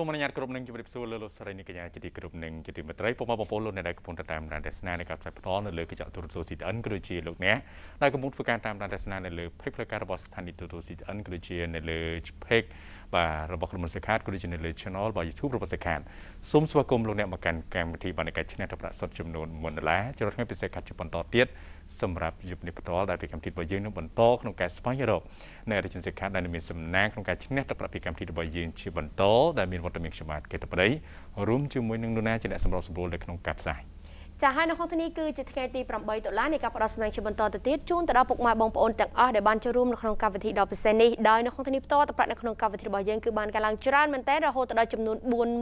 សូមអនុញ្ញាតគ្រប់នឹងជម្រាបសួរលោកលោកស្រីនាងកញ្ញាជាទីគ្រប់នឹងជាទីមេត្រីពុកម៉ែបងប្អូនលោកអ្នកដែលកំពុងតាមដានទស្សនានៃការផ្សាយផ្ទាល់នៅលើកញ្ចក់ទូរទស្សន៍ CTN ក៏ដូចជាលោកអ្នកដែលកំពុងធ្វើការតាមដានទស្សនានៅលើ page ផ្លូវការរបស់ស្ថានីយទូរទស្សន៍ CTN ក៏ដូចជានៅលើ page បាទរបស់ក្រុមហ៊ុនសេខាតក៏ដូចជានៅលើ channel របស់ YouTube របស់សេខាតសូមស្វាគមន៍លោកអ្នកមកកាន់កម្មវិធីបានកាច់ឆ្នាំប្រាក់សុទ្ធចំនួន1ដុល្លារចរថ្ងៃពិសេសកាត់ជាបន្តទៀតសម្រាប់យប់នេះផ្ទាល់ដែលពីកម្មវិធីរបស់យើងនឹងបន្តក្នុងការស្វែងរកនៅរាជសេខាតដែលមានសំណាងក្នុងការឈ្នះទឹកប្រាក់ពីកម្មវិធីរបស់យើងជាបន្តដែលមានត្តមានខ្ញុំបាទកេតបដីរួមជាមួយនឹងលោកណាជាអ្នកសម្របសម្រួលនៅក្នុងកាត់ផ្សាយ។ចាហើយនៅក្នុងថ្ងៃនេះគឺជាថ្ងៃទី8ដុល្លារនៃការផ្តល់សំណងជាបន្តទៅទៀតជូនទៅដល់ពុកម៉ែបងប្អូនទាំងអស់ដែលបានចូលរួមនៅក្នុងកម្មវិធីដ៏ពិសេសនេះដោយនៅក្នុងថ្ងៃនេះផ្ទាល់តប្រាក់នៅក្នុងកម្មវិធីរបស់យើងគឺបានកើនឡើងច្រើនមែនទែនរហូតដល់ចំនួន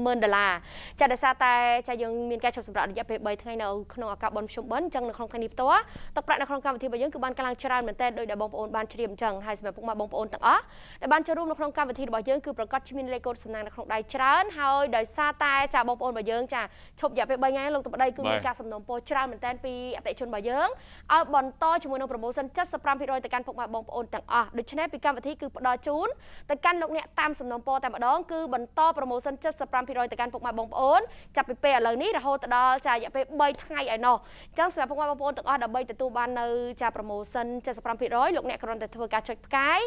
40000ដុល្លារចាដោយសារតែចាយើងមានការជួបសម្រាប់រយៈពេល3ថ្ងៃនៅក្នុងឱកាសបុណ្យភ្ជុំបិណ្ឌអញ្ចឹងនៅក្នុងថ្ងៃនេះផ្ទាល់តប្រាក់នៅក្នុងកម្មវិធីរបស់យើងគឺបានកើនឡើងច្រើនមែនទែនដោយដែលបងប្អូនបានជ្រាបអញ្ចឹងហើយសម្រាប់ពុកម៉ែបងប្អូនទាំងអស់ដែលបានចូលរួមនៅក្នុងកម្មវិធីរបស់យើងគឺប្រកាសមានលេខកូដសំណាងនៅក្នុងដៃច្រើនហើយដោយសារតែចាបងប្អូនរបស់យើងចាឈប់រយៈពេល3ថ្ងៃលោកតប្តីគឺមានការសំណូមពរច្រើនមែនតើពីអតិជនរបស់យើងឲ្យបន្តជាមួយនឹង promotion 75%ទៅកាន់ពុកម៉ែបងប្អូនទាំងអស់ដូច្នេះពីកម្មវិធីគឺផ្ដល់ជូនទៅកាន់លោកអ្នកតាមសំណូមពរតែម្ដងគឺបន្ត promotion 75%ទៅកាន់ពុកម៉ែបងប្អូន ចាប់ពីពេលឥឡូវនេះរហូតដល់ចារយៈពេល3ថ្ងៃឯណោះអញ្ចឹងសម្រាប់ពុកម៉ែបងប្អូនទាំងអស់ដើម្បីទទួលបាននៅ ចា promotion 75%លោកអ្នកគ្រាន់តែធ្វើការចុចផ្កាយ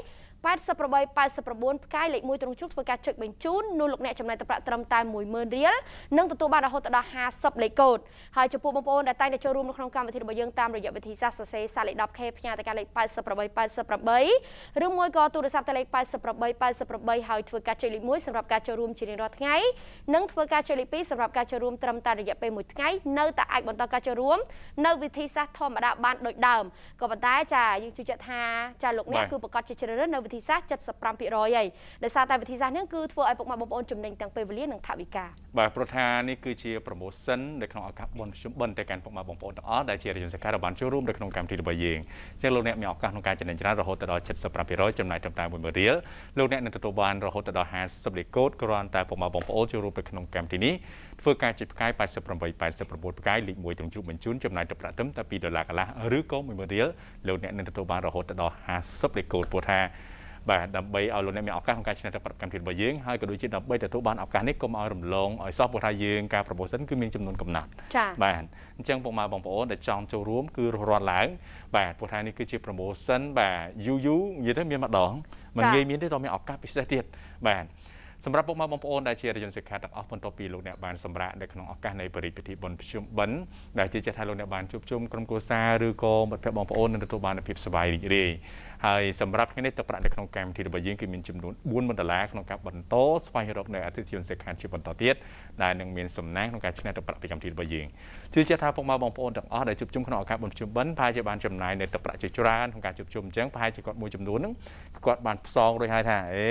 88 89ផ្កាយលេខ1ត្រង់ជួបធ្វើការចុចបញ្ជូននោះលោកអ្នកចំណាយទឹកប្រាក់ត្រឹមតែ10000រៀលនិងទទួលបានរហូតដល់50លេខកូដហើយចំពោះបងប្អូនដែលតែងតែចូលរួមនៅក្នុងកម្មវិធីរបស់យើងតាមរយៈវិធីសាស្ត្រសរសេរសារលេខ 10K ផ្ញើទៅការលេខ8888ឬមួយក៏ទូរស័ព្ទទៅលេខ8888ហើយធ្វើការចុចលេខ1សម្រាប់ការចូលរួមជារៀងរាល់ថ្ងៃនិងធ្វើការចុចលេខ2សម្រាប់ការចូលរួមត្រឹមតែរយៈពេល1ថ្ងៃនៅតែអាចបន្តការចូលរួមនៅវិធីសាស្ត្រធម្មតាបានដូចដើមក៏ប៉ុន្តែចាយើងជឿជាក់ថាចាលោកអ្នកគឺប្រកាសជាជ្រើសរើសនៅវិធីសាស្ត្រ75%ហើយដោយសារតែវិធីសាស្ត្រនេះគឺធ្វើឲ្យពុកម៉ែបងប្អូនចំណេញទាំងពេលវេលានិងថវិកា បាទព្រោះថានេះគឺជាប្រូម៉ូសិននៅក្នុងឱកាសបុណ្យភ្ជុំបិណ្ឌទៅកាន់ពុកម៉ែបងប្អូនទាំងអស់ដែលជារាជសេការបានចូលរួមនៅក្នុងកម្មវិធីរបស់យើងអញ្ចឹងលោកអ្នកមានឱកាសក្នុងការចំណេញច្រើនរហូតដល់75%ចំណាយត្រឹមតែ10000រៀលលោកអ្នកនឹងទទួលបានរហូតដល់50លេខកូដគ្រាន់តែពុកម៉ែបងប្អូនចូលរួមនៅក្នុងកម្មវិធីនេះធ្វើការជិះផ្កាយ88 89ផ្កាយលេខ1ត្រង់ជ្រុកបញ្ជូនចំណាយទៅប្រាក់ត្រឹមតែ2ដុល្លារកន្លះឬក៏10000រៀលលោកអ្នកនឹងទទួលបានរហូតដល់50លេខកូដព្រោះថាបាទដើម្បីឲ្យលោកអ្នកមានឱកាសក្នុងការឆ្លៀតប្រតិកម្មរបស់យើងហើយក៏ដូចជាដើម្បីទទួលបានឱកាសនេះកុំឲ្យរំលងឲ្យសោះព្រោះថាយើងការ proposal គឺមានចំនួនកំណត់បាទអញ្ចឹងពុកម៉ែបងប្អូនដែលចង់ចូលរួម គឺរត់ឡើងបាទព្រោះថានេះគឺជា promotion បាទយូរយូរនិយាយទៅមានម្ដងមិនងាយមានទេតោះមានឱកាសពិសេសទៀតបាទសម្រាប់ពុកម៉ែបងប្អូនដែលជារយន្តសិក្ខាទាំងអស់បន្ទាប់ពីលោកអ្នកបានសម្រាប់នៅក្នុងឱកាសនៃបរិពិធីបុណ្យភ្ជុំបិណ្ឌដែលជាចិត្តថាលោកអ្នកបានជួបជុំក្រុមគ្រួសារឬក៏មិត្តភ័ក្តិបងប្អូននឹងទទួលបានភាពសប្បាយរីករាយហើយសម្រាប់ថ្ងៃនេះទឹកប្រាក់នៅក្នុងកម្មវិធីរបស់យើងគឺមានចំនួន4,000ដុល្លារក្នុងការបន្តស្វែងរកនៅអតិថិជនសិក្ខាជាបន្តទៀតដែលនឹងមានសំណាងក្នុងការឆ្នះទឹកប្រាក់ពីកម្មវិធីរបស់យើងជឿជាក់ថាពុកម៉ែបងប្អូនទាំងអស់ដែលជួបជុំក្នុងឱកាសបុណ្យភ្ជុំបិណ្ឌប្រហែលជាបានចំណាយនៅទឹកប្រាក់ជាច្រើនក្នុងការជួបជុំអញ្ចឹងប្រហែលជាគាត់មួយចំនួនហ្នឹងគាត់បានផ្សងរួចហើយថាអេ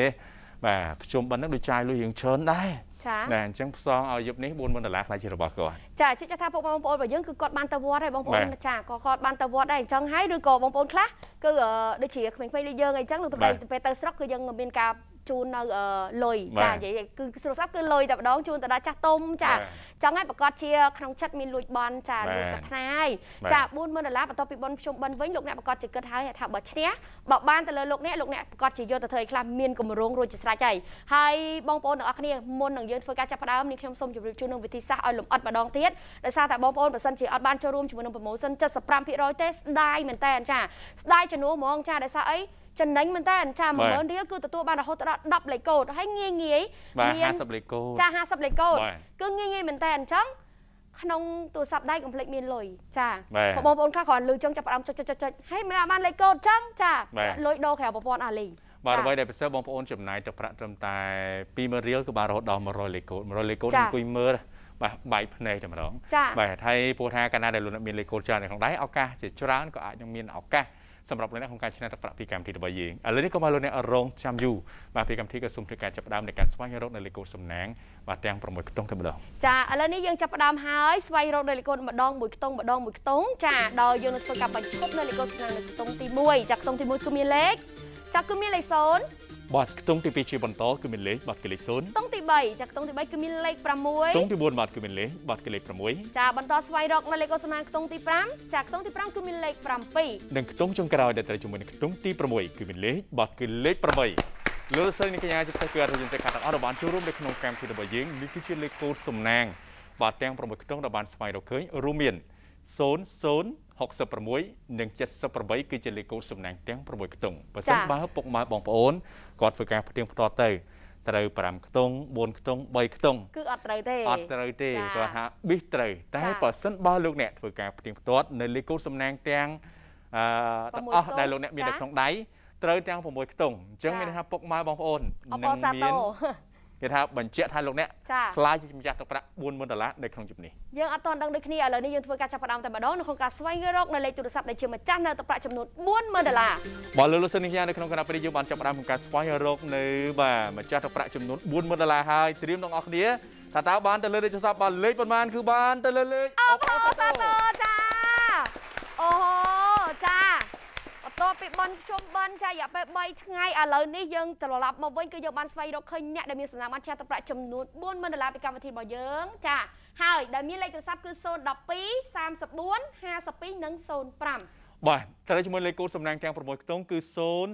បាទប្រជុំបិណ្ឌហ្នឹងដូចចាយលុយរៀងច្រើនដែរចា៎ណាអញ្ចឹងផ្សងឲ្យយប់នេះ40000ដុល្លារខ្លាចជារបស់គាត់ចាជិតថាពួកបងប្អូនរបស់យើងគឺគាត់បានទៅវត្តហើយបងប្អូនចាក៏គាត់បានទៅវត្តដែរអញ្ចឹងហើយឬក៏បងប្អូនខ្លះគឺដូចជាក្មេងៗដូចយើងអីចឹងលោកទៅពេលទៅស្រុកគឺយើងមានការជូននៅលុយចានិយាយគឺទូរស័ព្ទគឺលុយតែម្ដងជូនទៅដល់ចាស់ទុំចាចង់ឲ្យប្រកាសជាក្នុងចិត្តមានលួចបន់ចាលួចប្រាថ្នាហើយចា40000ដុល្លារបន្ទាប់ពីបន់ខ្ញុំបន់វិញលោកអ្នកប្រកាសជាគិតហើយថាបើឈ្នះបើបានទៅលើលោកអ្នកលោកអ្នកប្រកាសជាយកទៅធ្វើឲ្យខ្លះមានកម្រងរួចជាស្រេចហើយហើយបងប្អូនទាំងអស់គ្នាមុននឹងយើងធ្វើការចាប់ផ្ដើមនេះខ្ញុំសូមជម្រាបជូននឹងវិធីសាស្ត្រឲ្យលម្អិតម្ដងទៀតដោយសារតែបងប្អូនបើសិនជាអត់បានចូលរួមជាមួយនឹង promotion 75%ទេស្ដាយមែនតើចាស្ដាយចំនួនហ្មងចាដោយសារអីចំណេញមែនតើចា10000រៀលគឺទទួលបានរហូតដល់10លេខកូដហើយងាយងាយមាន50លេខកូដចា50លេខកូដគឺងាយងាយមែនតើអញ្ចឹងក្នុងទូរស័ព្ទដៃកុំភ្លេចមានលុយចាបងប្អូនខ្លះគ្រាន់លឺចឹងចាប់ផ្ដើមចុចចុចចុចហើយមិនបានលេខកូដចឹងចាលុយដោក្រៅប្រព័ន្ធអាលីបាទអ្វីដែលប្រសើរបងប្អូនចំណាយទឹកប្រាក់ត្រឹមតែ20000រៀលគឺបានរហូតដល់100លេខកូដ100លេខកូដអង្គុយមើលបាទបាយភ្នែកតែម្ដងបាទហើយព្រោះថាកាលណាដែលលោកអ្នកមានលេខកូដច្រើននៅក្នុងដៃឱកាសជាច្រើនក៏អាចនឹងមានឱកាសសម្រាប់លោកអ្នកក្នុងការឆ្នះប្រាក់ពីកម្មវិធីរបស់យើងឥឡូវនេះក៏មកលោកអ្នករងចាំយូរបាទពីកម្មវិធីក៏សូមធ្វើការចាប់ផ្ដើមនៃការស្វែងរកនៅលេខកូដសំណាងបាទទាំង6ខ្ទង់តែម្ដងចាឥឡូវនេះយើងចាប់ផ្ដើមហើយស្វែងរកនៅលេខកូតម្ដងមួយខ្ទង់ម្ដងមួយខ្ទង់ចាដល់យើងនឹងធ្វើការបញ្ឈប់នៅលេខកូដសំណាងនៅខ្ទង់ទី1ចាខ្ទង់ទី1គឺមានលេខចាគឺមានលេខ0បាទខ្ទង់ទី2ជាបន្តគឺមានលេខបាទគឺលេខ0ខ្ទង់ទី3ចាខ្ទង់ទី3គឺមានលេខ6ខ្ទង់ទី4បាទគឺមានលេខបាទគឺលេខ6ចាបន្តស្វែងរកនៅលេខក៏សមានខ្ទង់ទី5ចាខ្ទង់ទី5គឺមានលេខ7និងខ្ទង់ចុងក្រោយដែលត្រូវជាមួយនឹងខ្ទង់ទី6គឺមានលេខបាទគឺលេខ8លោកលោកស្រីនិងកញ្ញាជាពិសេសគឺអរិយជនសិក្ខាទាំងអស់បានចូលរួមនៅក្នុងកម្មវិធីរបស់យើងនេះគឺជាលេខកូដសំណាងបាទទាំង6ខ្ទង់ដែលបានស្វែងរកឃើញរួមមាន0 0066និង78គឺជាលេខកូដសំណាងទាំង6ខ្ទង់បើសិនបើពុកម៉ែបងប្អូនគាត់ធ្វើការផ្ទៀងផ្ទាត់ទៅ ត្រូវ5ខ្ទង់4ខ្ទង់3ខ្ទង់គឺអត់ត្រូវទេអត់ត្រូវទេគាត់ថាប៊ីសត្រូវតែបើសិនបើលោកអ្នកធ្វើការផ្ទៀងផ្ទាត់នៅលេខកូដសំណាងទាំងអឺទាំងអស់ដែលលោកអ្នកមាននៅក្នុងដៃត្រូវទាំង6ខ្ទង់អញ្ចឹងមានន័យថាពុកម៉ែបងប្អូននឹងមានគេថាបញ្ជាក់ថាលោកអ្នកខ្លាយជាម្ចាស់ទឹកប្រាក់40000ដុល្លារនៅក្នុងជំនេះយើងអត់ទាន់ដឹងដូចគ្នាឥឡូវនេះយើងធ្វើការចាប់ផ្ដើមតែម្ដងនៅក្នុងការស្វែងរកនៅលេខទូរស័ព្ទដែលជាម្ចាស់នៅទឹកប្រាក់ចំនួន40000ដុល្លារបើលោកលោកសិននេះយ៉ាងនៅក្នុងគណៈពេលយើងបានចាប់ផ្ដើមក្នុងការស្វែងរកនៅបាទម្ចាស់ទឹកប្រាក់ចំនួន40000ដុល្លារហើយត្រៀមដល់អ្នកគ្នាថាតើបានទៅលើលេខទូរស័ព្ទបានលេខប៉ុន្មានគឺបានទៅលើលេខអូបអូសាទរចាអូហូតពីបនជុំបនចារយៈពេល3ថ្ងៃឥឡូវនេះយើងត្រឡប់មកវិញគឺយើងបានស្វែងរកឃើញអ្នកដែលមានសំណាងបានឆ្លះទឹកប្រាក់ចំនួន40000ដុល្លារពីកម្មវិធីរបស់យើងចាហើយដែលមានលេខទូរស័ព្ទគឺ012 34 52និង05បាទត្រូវជាមួយលេខកូដសំណាងទាំង6ខ្ទង់គឺ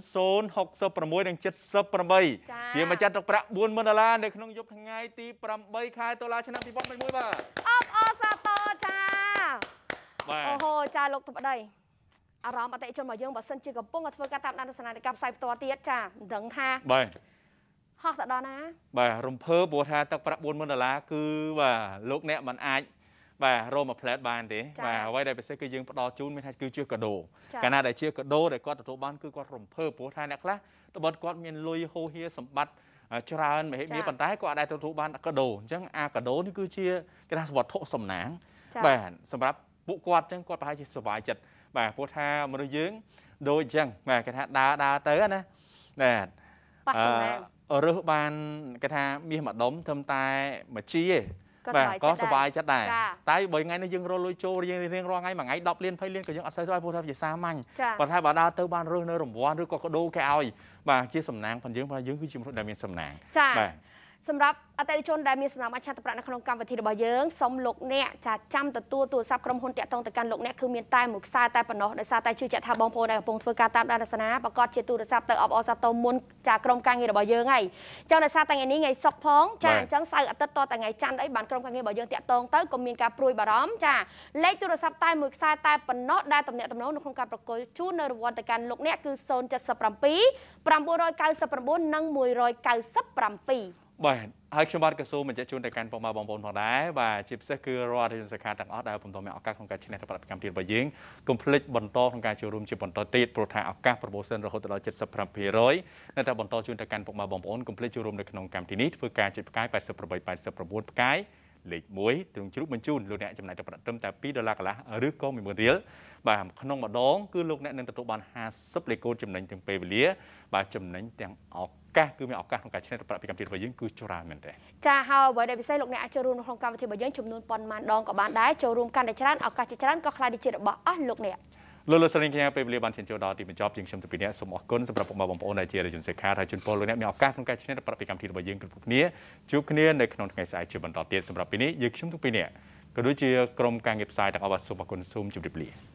0066និង78ជាម្ចាស់ទឹកប្រាក់40000ដុល្លារនៅក្នុងយប់ថ្ងៃទី8ខែតុលាឆ្នាំ2021បាទអបអរសាទរចាបាទអូហូចាលោកទៅប្តីអារម្មណ៍អតិជនរបស់យើងបើសិនជាកំពុងតែធ្វើការតាមដានទស្សនវិក័យផ្សាយផ្ទាល់ទៀតចាមិនដឹងថាបាទហោះទៅដល់ណាបាទរំភើបព្រោះថាទឹកប្រាក់40000ដុល្លារគឺបាទលោកអ្នកមិនអាច បាទរមមួយផ្លែតបានទេបាទអ្វីដែលពិសេសគឺយើងផ្ដល់ជូនមានថាគឺជាកាដូកាលណាដែលជាកាដូដែលគាត់ទទួលបានគឺគាត់រំភើបព្រោះថាអ្នកខ្លះត្បិតគាត់មានលុយហូរហៀសម្បត្តិច្រើនមហិមាប៉ុន្តែគាត់អាចទទួលបានកាដូអញ្ចឹងអាកាដូនេះគឺជាគេថាវត្ថុសំណាងបាទសម្រាប់ពួកគាត់អញ្ចឹងគាត់ប្រហែលជាសុវ័យចិត្តបាទព្រោះថាមនុស្សយើងដូចអញ្ចឹងបាទគេថាដើរដើរទៅណាណាប៉ះសំណាងរើសបានគេថាមាសមួយដុំធ្វើតែមួយជីឯងបាទក៏សុបាយចិត្តដែរតែ3ថ្ងៃនេះយើងរលុយចូលរៀងរៀងរាល់ថ្ងៃមួយថ្ងៃ10លាន20លានក៏យើងអត់សូវស្បាយព្រោះថាវាសាមញ្ញប៉ុន្តែបើដើរទៅបានរើសនៅរង្វាន់ឬក៏កដោគេឲ្យ បាទជាសំណាងផងយើងផងយើងគឺជាមនុស្សដែលមានសំណាងបាទសម្រាប់អតិថិជនដែលមានសំណងអច្ឆតប្រាក់នៅក្នុងកម្មវិធីរបស់យើងសូមលោកអ្នកចាចាំទទួលទូរស័ព្ទក្រុមហ៊ុនតាក់ទងទៅកាន់លោកអ្នកគឺមានតែមួយខ្សែតែប៉ុណ្ណោះដោយសារតែជឿជាក់ថាបងប្អូនដែលកំពុងធ្វើការតាមដានទស្សនាប្រកាសជាទូរស័ព្ទទៅអបអសាទរមុនចាក្រុមការងាររបស់យើងហើយចឹងដោយសារតែថ្ងៃនេះថ្ងៃសុកផងចាអញ្ចឹងសៅរ៍អាទិត្យតតែថ្ងៃច័ន្ទអីបានក្រុមការងាររបស់យើងតាក់ទងទៅក៏មានការព្រួយបារម្ភចាលេខទូរស័ព្ទតែមួយខ្សែតែប៉ុណ្ណោះដែលតំណែងតំណងនៅក្នុងការប្រកល់ជូននៅរង្វាន់ទៅកាន់លោកអ្នកគឺ077 999និង197បាទហើយខ្ញុំបាទក៏សូមបញ្ជាក់ជូនទៅកាន់បងបងប្អូនផងដែរបាទជាពិសេសគឺរាល់រដ្ឋសាខាទាំងអស់ដែលបន្តមានឱកាសក្នុងការឈ្នះទៅប្រតិកម្មទៀតរបស់យើងកុំភ្លេចបន្តក្នុងការចូលរួមជាបន្តទៀតព្រោះថាឱកាស promotion រហូតដល់75%នៅតែបន្តជូនទៅកាន់បងបងប្អូនកុំភ្លេចចូលរួមនៅក្នុងកម្មវិធីនេះធ្វើការជិតផ្កាយ88 89ផ្កាយលេខ1ទ្រង់ជ្រូកបញ្ជូនលោកអ្នកចំណាយទឹកប្រាក់ត្រឹមតែ2ដុល្លារកន្លះឬក៏10000រៀលបាទក្នុងម្ដងគឺលោកអ្នកនឹងទទួលបាន50លេខកូដចំណេញទាំងពេលវេលា បាទចំណេញទាំងឱកាសគឺមានឱកាសក្នុងការឆ្នៃទឹកប្រាក់ពីកម្មវិធីរបស់យើងគឺច្រើនមែនទេចាហើយអ្វីដែលពិសេសលោកអ្នកអាចចូលរួមក្នុងកម្មវិធីរបស់យើងចំនួនប៉ុន្មានដងក៏បានដែរចូលរួមកាន់តែច្រើនឱកាសជាច្រើនក៏ខ្លាយជារបស់អស់លោកអ្នកលោកលោកស្រីកញ្ញាពេលវេលាបានធានចូលដល់ទីបញ្ចប់ជាងខ្ញុំទៅពីអ្នកសូមអរគុណសម្រាប់ពុកម៉ែបងប្អូនដែលជារាជជនសេខាហើយជូនពរលោកអ្នកមានឱកាសក្នុងការឈ្នះប្រតិកម្មទីរបស់យើងគ្រប់គ្នាជួបគ្នានៅក្នុងថ្ងៃស្អែកជាបន្តទៀតសម្រាប់ពេលនេះយើងខ្ញុំទៅពីអ្នកក៏ដូចជាក្រុមការងារផ្សាយទាំងអស់សូមអរគុណសូមជម្រាបលា